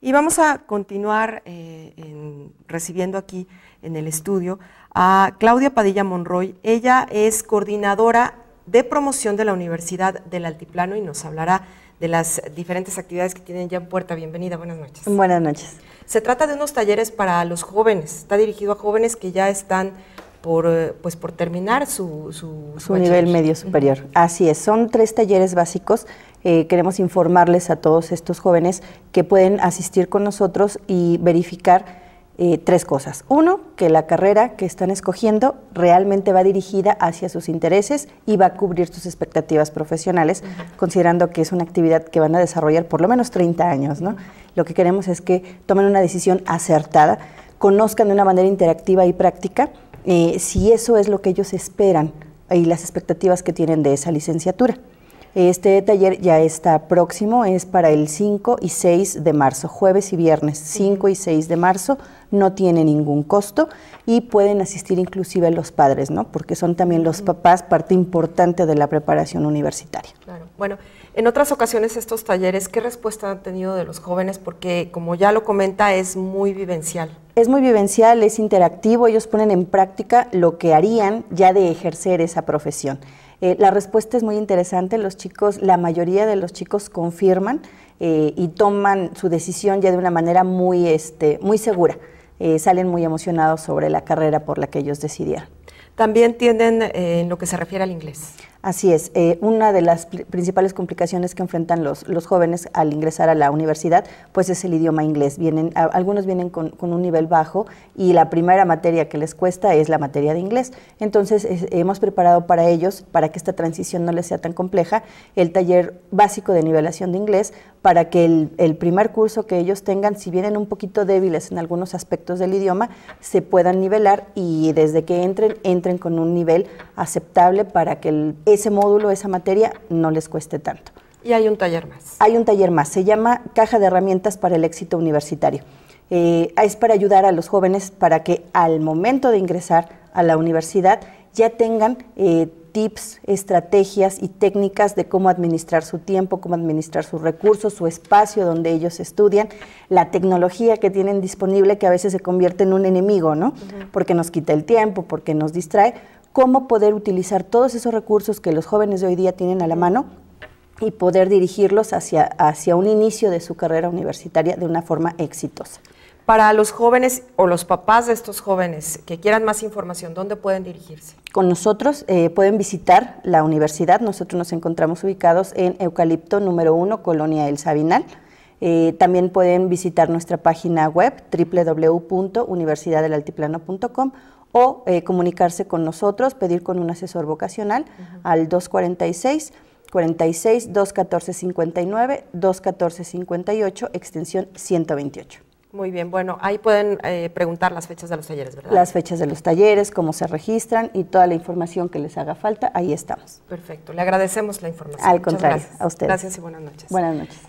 Y vamos a continuar eh, recibiendo aquí en el estudio a Claudia Padilla Monroy. Ella es coordinadora de promoción de la Universidad del Altiplano y nos hablará de las diferentes actividades que tienen ya en puerta. Bienvenida, buenas noches. Buenas noches. Se trata de unos talleres para los jóvenes. Está dirigido a jóvenes que ya están por, eh, pues, por terminar su, su, su nivel medio superior. Así es, son tres talleres básicos eh, queremos informarles a todos estos jóvenes que pueden asistir con nosotros y verificar eh, tres cosas. Uno, que la carrera que están escogiendo realmente va dirigida hacia sus intereses y va a cubrir sus expectativas profesionales, considerando que es una actividad que van a desarrollar por lo menos 30 años. ¿no? Lo que queremos es que tomen una decisión acertada, conozcan de una manera interactiva y práctica eh, si eso es lo que ellos esperan y las expectativas que tienen de esa licenciatura. Este taller ya está próximo, es para el 5 y 6 de marzo, jueves y viernes, 5 y 6 de marzo, no tiene ningún costo y pueden asistir inclusive los padres, ¿no? Porque son también los papás parte importante de la preparación universitaria. Bueno, en otras ocasiones estos talleres, ¿qué respuesta han tenido de los jóvenes? Porque como ya lo comenta, es muy vivencial. Es muy vivencial, es interactivo, ellos ponen en práctica lo que harían ya de ejercer esa profesión. Eh, la respuesta es muy interesante, los chicos, la mayoría de los chicos confirman eh, y toman su decisión ya de una manera muy, este, muy segura. Eh, salen muy emocionados sobre la carrera por la que ellos decidieron. También tienen en lo que se refiere al inglés. Así es, eh, una de las principales complicaciones que enfrentan los, jóvenes al ingresar a la universidad, pues es el idioma inglés. Vienen, algunos vienen con, un nivel bajo y la primera materia que les cuesta es la materia de inglés. Entonces hemos preparado para ellos, para que esta transición no les sea tan compleja, el taller básico de nivelación de inglés para que el, el primer curso que ellos tengan, si vienen un poquito débiles en algunos aspectos del idioma, se puedan nivelar y desde que entren, entren con un nivel aceptable para que el ese módulo, esa materia, no les cueste tanto. Y hay un taller más. Hay un taller más, se llama Caja de Herramientas para el Éxito Universitario. Eh, es para ayudar a los jóvenes para que al momento de ingresar a la universidad ya tengan eh, tips, estrategias y técnicas de cómo administrar su tiempo, cómo administrar sus recursos, su espacio donde ellos estudian, la tecnología que tienen disponible que a veces se convierte en un enemigo, ¿no? Porque nos quita el tiempo, porque nos distrae, cómo poder utilizar todos esos recursos que los jóvenes de hoy día tienen a la mano y poder dirigirlos hacia, un inicio de su carrera universitaria de una forma exitosa. Para los jóvenes o los papás de estos jóvenes que quieran más información, ¿dónde pueden dirigirse? Con nosotros eh, pueden visitar la universidad. Nosotros nos encontramos ubicados en Eucalipto número 1, Colonia El Sabinal. Eh, también pueden visitar nuestra página web www.universidadelaltiplano.com o eh, comunicarse con nosotros, pedir con un asesor vocacional al 246 46 214 59 214 58 extensión 128. Muy bien, bueno, ahí pueden eh, preguntar las fechas de los talleres, ¿verdad? Las fechas de los talleres, cómo se registran y toda la información que les haga falta, ahí estamos. Perfecto, le agradecemos la información. Al contrario, a ustedes. Gracias y buenas noches. Buenas noches.